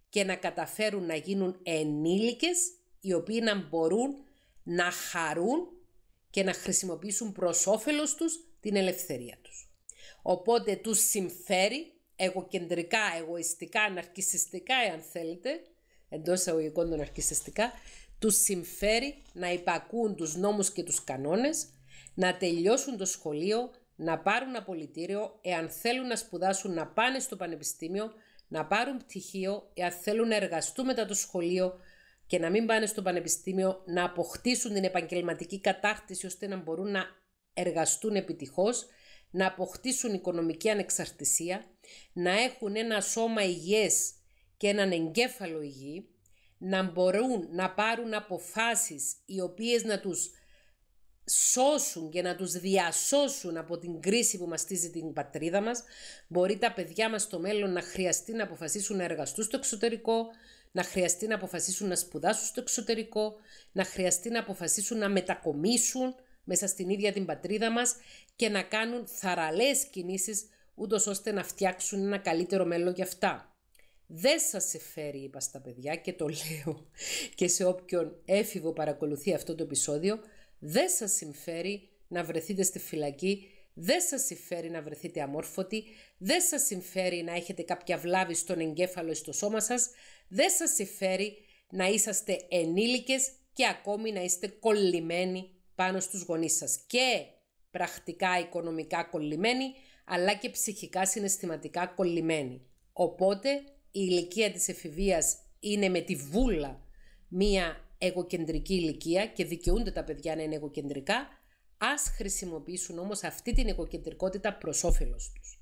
και να καταφέρουν να γίνουν ενήλικες οι οποίοι να μπορούν να χαρούν και να χρησιμοποιήσουν προς όφελος τους την ελευθερία τους. Οπότε τους συμφέρει εγωκεντρικά, εγωιστικά, αναρκισιστικά εάν θέλετε, εντός εγωγικών των τους συμφέρει να υπακούν τους νόμους και τους κανόνες, να τελειώσουν το σχολείο, να πάρουν απολυτήριο εάν θέλουν να σπουδάσουν να πάνε στο πανεπιστήμιο, να πάρουν πτυχίο εάν θέλουν να εργαστούν μετά το σχολείο και να μην πάνε στο πανεπιστήμιο, να αποκτήσουν την επαγγελματική κατάρτιση ώστε να μπορούν να εργαστούν επιτυχώς, να αποκτήσουν οικονομική ανεξαρτησία, να έχουν ένα σώμα υγιές και έναν εγκέφαλο υγιή, να μπορούν να πάρουν αποφάσεις οι οποίες να τους σώσουν και να τους διασώσουν από την κρίση που μαστίζει την πατρίδα μας. Μπορεί τα παιδιά μας στο μέλλον να χρειαστεί να αποφασίσουν να εργαστούν στο εξωτερικό, να χρειαστεί να αποφασίσουν να σπουδάσουν στο εξωτερικό, να χρειαστεί να αποφασίσουν να μετακομίσουν μέσα στην ίδια την πατρίδα μας και να κάνουν θαραλές κινήσεις ούτως ώστε να φτιάξουν ένα καλύτερο μέλλον για αυτά. Δεν σας εφέρει, είπα στα παιδιά και το λέω και σε όποιον έφηβο παρακολουθεί αυτό το επεισόδιο, δεν σας συμφέρει να βρεθείτε στη φυλακή, δεν σας συμφέρει να βρεθείτε αμόρφωτοι, δεν σας συμφέρει να έχετε κάποια βλάβη στον εγκέφαλο ή στο σώμα σας, δεν σας συμφέρει να είσαστε ενήλικες και ακόμη να είστε κολλημένοι πάνω στους γονείς σας και πρακτικά οικονομικά κολλημένοι αλλά και ψυχικά συναισθηματικά κολλημένοι. Οπότε η ηλικία της εφηβείας είναι με τη βούλα μία εγωκεντρική ηλικία και δικαιούνται τα παιδιά να είναι εγωκεντρικά, ας χρησιμοποιήσουν όμως αυτή την εγωκεντρικότητα προς όφελος τους.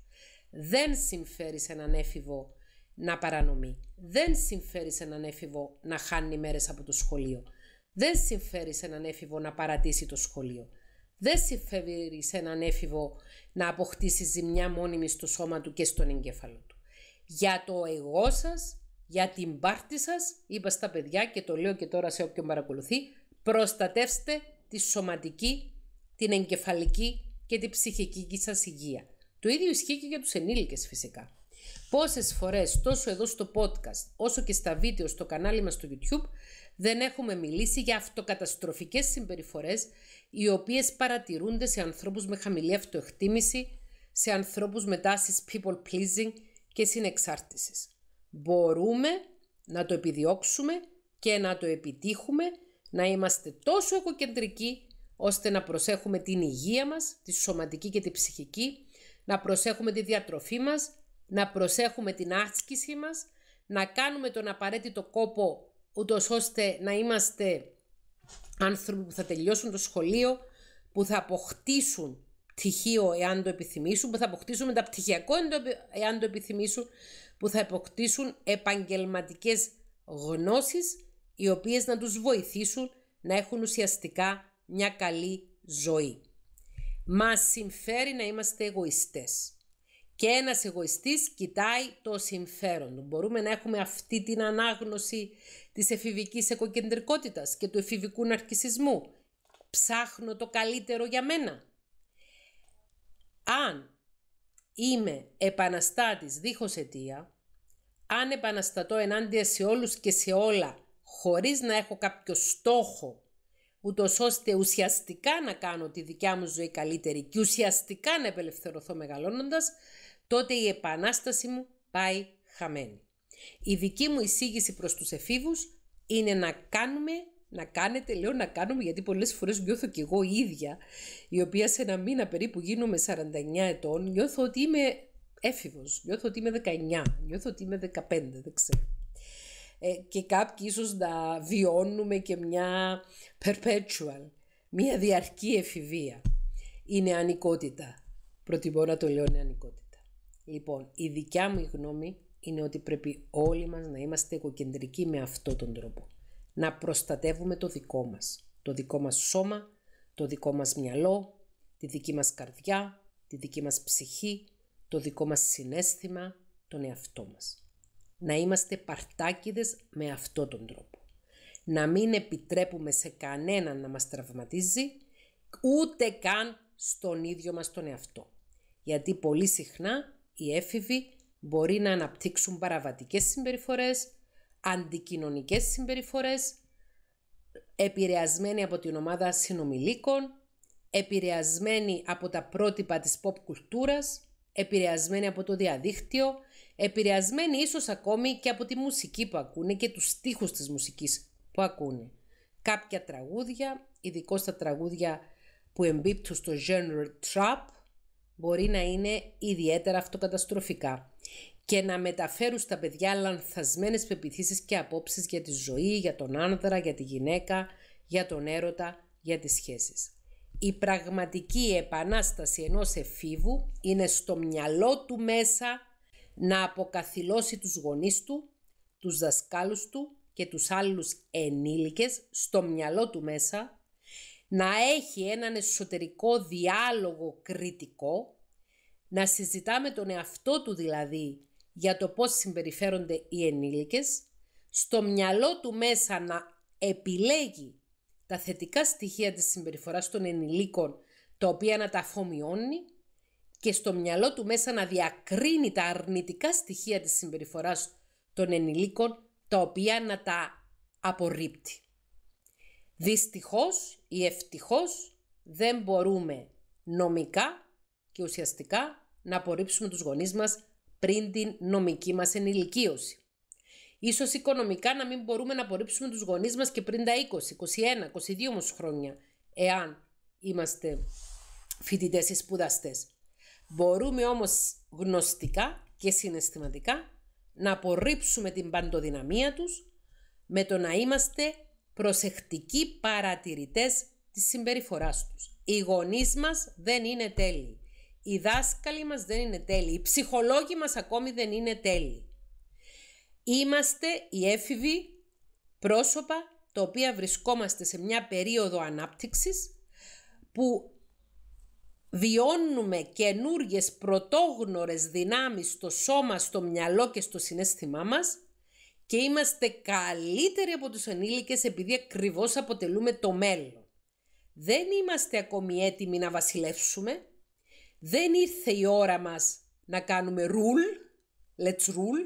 Δεν συμφέρει σε έναν έφηβο να παρανομεί. Δεν συμφέρει σε έναν έφηβο να χάνει μέρες από το σχολείο. Δεν συμφέρει σε έναν έφηβο να παρατήσει το σχολείο. Δεν συμφέρει σε έναν έφηβο να αποκτήσει ζημιά μόνιμη στο σώμα του και στον εγκέφαλο του για το εγώ σας, για την πάρτη σας, είπα στα παιδιά και το λέω και τώρα σε όποιον παρακολουθεί, προστατεύστε τη σωματική, την εγκεφαλική και την ψυχική σας υγεία. Το ίδιο ισχύει και για τους ενήλικες φυσικά. Πόσες φορές τόσο εδώ στο podcast όσο και στα βίντεο στο κανάλι μας στο YouTube δεν έχουμε μιλήσει για αυτοκαταστροφικές συμπεριφορές οι οποίες παρατηρούνται σε ανθρώπους με χαμηλή αυτοεκτίμηση, σε ανθρώπους με τάσεις people pleasing και συνεξάρτησης. Μπορούμε να το επιδιώξουμε και να το επιτύχουμε, να είμαστε τόσο εγωκεντρικοί ώστε να προσέχουμε την υγεία μας, τη σωματική και τη ψυχική, να προσέχουμε τη διατροφή μας, να προσέχουμε την άσκηση μας, να κάνουμε τον απαραίτητο κόπο ούτως ώστε να είμαστε άνθρωποι που θα τελειώσουν το σχολείο, που θα αποκτήσουν πτυχίο εάν το επιθυμήσουν, που θα αποκτήσουν μεταπτυχιακό εάν το επιθυμήσουν, που θα αποκτήσουν επαγγελματικές γνώσεις οι οποίες να τους βοηθήσουν να έχουν ουσιαστικά μια καλή ζωή. Μας συμφέρει να είμαστε εγωιστές. Και ένας εγωιστής κοιτάει το συμφέρον του. Μπορούμε να έχουμε αυτή την ανάγνωση της εφηβικής εκοκεντρικότητας και του εφηβικού ναρκισισμού. Ψάχνω το καλύτερο για μένα αν είμαι επαναστάτης δίχως αιτία, αν επαναστατώ ενάντια σε όλους και σε όλα χωρίς να έχω κάποιο στόχο, ούτως ώστε ουσιαστικά να κάνω τη δικιά μου ζωή καλύτερη και ουσιαστικά να επελευθερωθώ μεγαλώνοντας, τότε η επανάσταση μου πάει χαμένη. Η δική μου εισήγηση προς τους εφήβους είναι να κάνουμε να κάνετε, λέω να κάνουμε, γιατί πολλές φορές νιώθω και εγώ ίδια, η οποία σε ένα μήνα περίπου γίνομαι 49 ετών, νιώθω ότι είμαι έφηβος, νιώθω ότι είμαι 19, νιώθω ότι είμαι 15, δεν ξέρω. Ε, και κάποιοι ίσως να βιώνουμε και μια perpetual, μια διαρκή εφηβεία. είναι ανικότητα Προτιμώ να το λέω ανικότητα Λοιπόν, η δικιά μου γνώμη είναι ότι πρέπει όλοι μας να είμαστε οικοκεντρικοί με αυτόν τον τρόπο να προστατεύουμε το δικό μας. Το δικό μας σώμα, το δικό μας μυαλό, τη δική μας καρδιά, τη δική μας ψυχή, το δικό μας συνέστημα, τον εαυτό μας. Να είμαστε παρτάκιδες με αυτό τον τρόπο. Να μην επιτρέπουμε σε κανέναν να μας τραυματίζει, ούτε καν στον ίδιο μας τον εαυτό. Γιατί πολύ συχνά οι έφηβοι μπορεί να αναπτύξουν παραβατικές συμπεριφορές, αντικοινωνικές συμπεριφορές, επηρεασμένη από την ομάδα συνομιλίκων, επηρεασμένη από τα πρότυπα της pop κουλτούρας, επηρεασμένη από το διαδίκτυο, επηρεασμένη ίσως ακόμη και από τη μουσική που ακούνε και τους στίχους της μουσικής που ακούνε. Κάποια τραγούδια, ειδικό τα τραγούδια που εμπίπτουν στο genre trap, μπορεί να είναι ιδιαίτερα αυτοκαταστροφικά και να μεταφέρουν στα παιδιά λανθασμένες πεπιθήσεις και απόψεις για τη ζωή, για τον άνδρα, για τη γυναίκα, για τον έρωτα, για τις σχέσεις. Η πραγματική επανάσταση ενός εφήβου είναι στο μυαλό του μέσα να αποκαθιλώσει τους γονείς του, τους δασκάλους του και τους άλλους ενήλικες στο μυαλό του μέσα, να έχει έναν εσωτερικό διάλογο κριτικό, να συζητά με τον εαυτό του δηλαδή για το πώς συμπεριφέρονται οι ενήλικες, στο μυαλό του μέσα να επιλέγει τα θετικά στοιχεία της συμπεριφοράς των ενηλίκων, τα οποία να τα αφομοιώνει και στο μυαλό του μέσα να διακρίνει τα αρνητικά στοιχεία της συμπεριφοράς των ενηλίκων, τα οποία να τα απορρίπτει. Δυστυχώς ή ευτυχώς δεν μπορούμε νομικά και ουσιαστικά να απορρίψουμε τους γονείς μας πριν την νομική μας ενηλικίωση. Ίσως οικονομικά να μην μπορούμε να απορρίψουμε τους γονείς μας και πριν τα 20, 21, 22 όμως χρόνια, εάν είμαστε φοιτητές ή σπουδαστές. Μπορούμε όμως γνωστικά και συναισθηματικά να απορρίψουμε την παντοδυναμία τους με το να είμαστε προσεκτικοί παρατηρητές της συμπεριφοράς τους. Οι γονείς μας δεν είναι τέλειοι. Οι δάσκαλοι μας δεν είναι τέλειοι. Οι ψυχολόγοι μας ακόμη δεν είναι τέλειοι. Είμαστε οι έφηβοι πρόσωπα τα οποία βρισκόμαστε σε μια περίοδο ανάπτυξης που βιώνουμε καινούριε πρωτόγνωρες δυνάμεις στο σώμα, στο μυαλό και στο συνέστημά μας και είμαστε καλύτεροι από τους ενήλικες επειδή ακριβώς αποτελούμε το μέλλον. Δεν είμαστε ακόμη έτοιμοι να βασιλεύσουμε, δεν ήρθε η ώρα μας να κάνουμε rule, let's rule.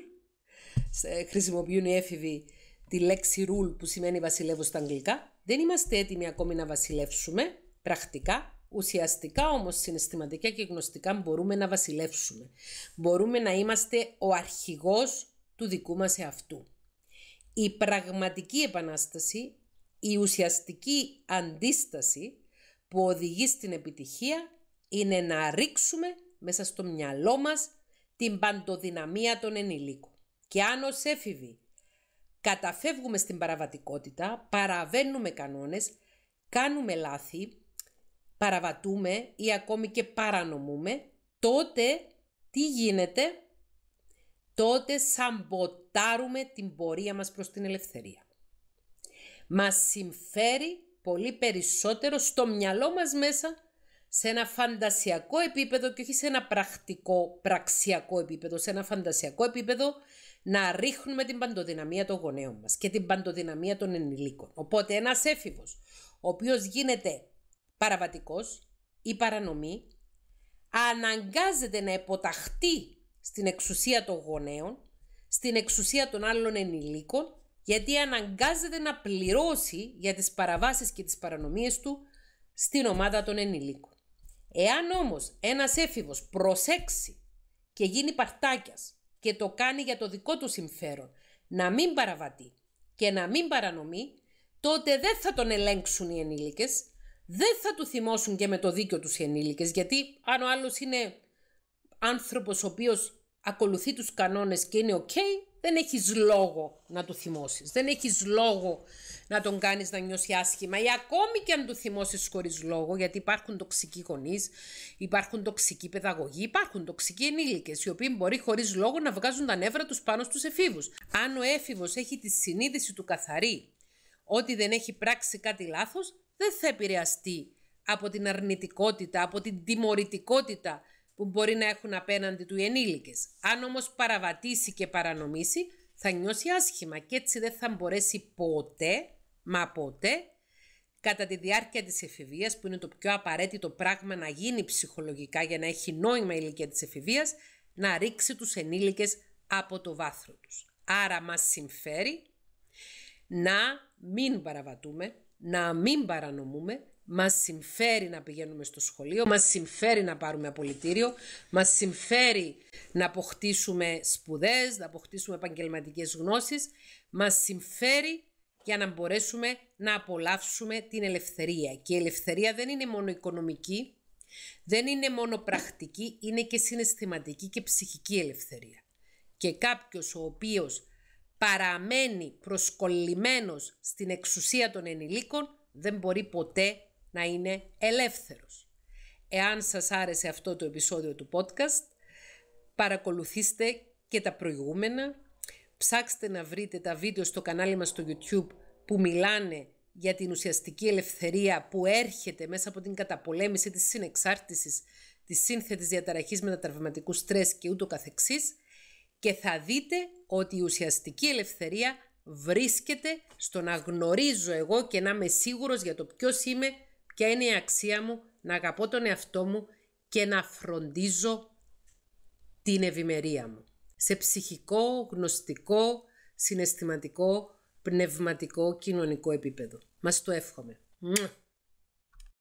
Χρησιμοποιούν οι έφηβοι τη λέξη rule που σημαίνει βασιλεύω στα αγγλικά. Δεν είμαστε έτοιμοι ακόμη να βασιλεύσουμε πρακτικά. Ουσιαστικά όμως συναισθηματικά και γνωστικά μπορούμε να βασιλεύσουμε. Μπορούμε να είμαστε ο αρχηγός του δικού μας εαυτού. Η πραγματική επανάσταση, η ουσιαστική αντίσταση που οδηγεί στην επιτυχία είναι να ρίξουμε μέσα στο μυαλό μας την παντοδυναμία των ενηλίκων. Και αν ως έφηβοι καταφεύγουμε στην παραβατικότητα, παραβαίνουμε κανόνες, κάνουμε λάθη, παραβατούμε ή ακόμη και παρανομούμε, τότε τι γίνεται, τότε σαμποτάρουμε την πορεία μας προς την ελευθερία. Μας συμφέρει πολύ περισσότερο στο μυαλό μας μέσα σε ένα φαντασιακό επίπεδο και όχι σε ένα πρακτικό, πραξιακό επίπεδο, σε ένα φαντασιακό επίπεδο να ρίχνουμε την παντοδυναμία των γονέων μας και την παντοδυναμία των ενηλίκων. Οπότε ένας έφηβος, ο οποίος γίνεται παραβατικός ή παρανομή, αναγκάζεται να υποταχθεί στην εξουσία των γονέων, στην εξουσία των άλλων ενηλίκων, γιατί αναγκάζεται να πληρώσει για τις παραβάσεις και τις παρανομίες του στην ομάδα των ενηλίκων. Εάν όμως ένας έφηβος προσέξει και γίνει παρτάκιας και το κάνει για το δικό του συμφέρον, να μην παραβατεί και να μην παρανομεί, τότε δεν θα τον ελέγξουν οι ενήλικες, δεν θα του θυμώσουν και με το δίκιο τους οι ενήλικες, γιατί αν ο άλλος είναι άνθρωπος ο οποίος ακολουθεί τους κανόνες και είναι okay δεν έχεις λόγο να του θυμώσεις. Δεν έχεις λόγο να τον κάνεις να νιώσει άσχημα ή ακόμη και αν του θυμώσεις χωρίς λόγο, γιατί υπάρχουν τοξικοί γονείς, υπάρχουν τοξικοί παιδαγωγοί, υπάρχουν τοξικοί ενήλικες, οι οποίοι μπορεί χωρίς λόγο να βγάζουν τα νεύρα τους πάνω στους εφήβους. Αν ο έφηβος έχει τη συνείδηση του καθαρή ότι δεν έχει πράξει κάτι λάθος, δεν θα επηρεαστεί από την αρνητικότητα, από την τιμωρητικότητα που μπορεί να έχουν απέναντι του οι ενήλικες. Αν όμως παραβατήσει και παρανομήσει, θα νιώσει άσχημα και έτσι δεν θα μπορέσει ποτέ, μα ποτέ, κατά τη διάρκεια της εφηβείας, που είναι το πιο απαραίτητο πράγμα να γίνει ψυχολογικά για να έχει νόημα η ηλικία της εφηβείας, να ρίξει τους ενήλικες από το βάθρο τους. Άρα μας συμφέρει να μην παραβατούμε, να μην παρανομούμε, μας συμφέρει να πηγαίνουμε στο σχολείο, μας συμφέρει να πάρουμε απολυτήριο, Μας συμφέρει να αποκτήσουμε σπουδές, να αποκτήσουμε επαγγελματικές γνώσεις, Μας συμφέρει για να μπορέσουμε να απολαύσουμε την ελευθερία. Και η ελευθερία δεν είναι μόνο οικονομική, δεν είναι μόνο πρακτική, είναι και συναισθηματική και ψυχική ελευθερία. Και κάποιος ο οποίος παραμένει προσκολλημένος στην εξουσία των ενηλίκων δεν μπορεί ποτέ να είναι ελεύθερος. Εάν σας άρεσε αυτό το επεισόδιο του podcast, παρακολουθήστε και τα προηγούμενα, ψάξτε να βρείτε τα βίντεο στο κανάλι μας στο YouTube που μιλάνε για την ουσιαστική ελευθερία που έρχεται μέσα από την καταπολέμηση της συνεξάρτησης, της σύνθετης διαταραχής μετατραυματικού στρες και ούτω καθεξής και θα δείτε ότι η ουσιαστική ελευθερία βρίσκεται στο να γνωρίζω εγώ και να είμαι σίγουρος για το ποιος είμαι ποια είναι η αξία μου, να αγαπώ τον εαυτό μου και να φροντίζω την ευημερία μου. Σε ψυχικό, γνωστικό, συναισθηματικό, πνευματικό, κοινωνικό επίπεδο. Μας το εύχομαι.